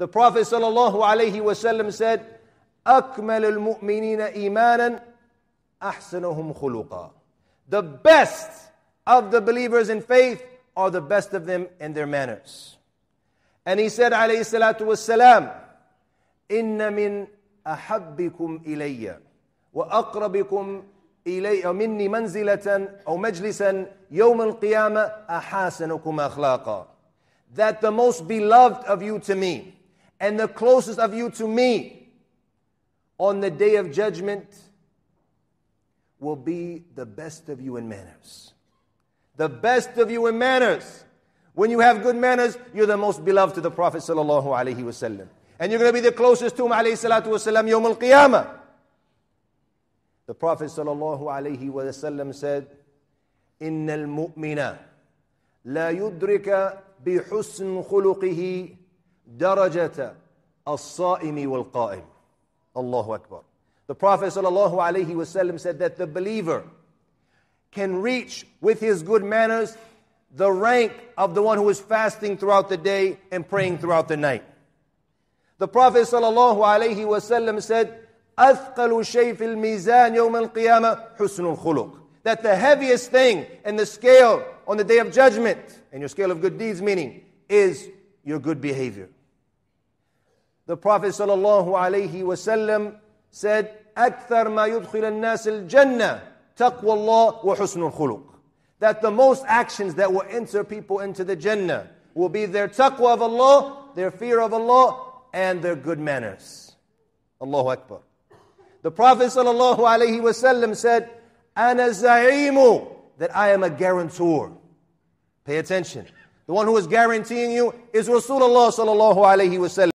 The Prophet ﷺ said, أَكْمَلُ الْمُؤْمِنِينَ إِيمَانًا أَحْسَنُهُمْ خُلُقًا The best of the believers in faith are the best of them in their manners. And he said, عليه الصلاة والسلام, إِنَّ مِنْ أَحَبِّكُمْ إِلَيَّ وَأَقْرَبِكُمْ إلي مني منزلة أو مجلسا يوم القيامة أحاسنكم أخلاقا that the most beloved of you to me and the closest of you to me on the day of judgment will be the best of you in manners. The best of you in manners. When you have good manners, you're the most beloved to the Prophet And you're going to be the closest to him alayhi al-qiyamah. The Prophet sallallahu alaihi wasallam said, إن المؤمن لا يدرك بحسن خلقه درجة الصائم والقائم Allahu Akbar. The Prophet ﷺ said that the believer can reach with his good manners the rank of the one who is fasting throughout the day and praying throughout the night. The Prophet ﷺ said, أثقل شيء في الميزان يوم القيامة حسن الخلق. That the heaviest thing in the scale on the day of judgment, and your scale of good deeds meaning, is your good behavior. The Prophet ﷺ said, أكثر ما يدخل الناس الجنة تقوى الله وحسن الخلق. That the most actions that will enter people into the Jannah will be their taqwa of Allah, their fear of Allah, and their good manners. Allahu Akbar. The Prophet ﷺ said, أنا زعيم, that I am a guarantor. Pay attention. The one who is guaranteeing you is Rasulullah sallallahu alayhi wasallam.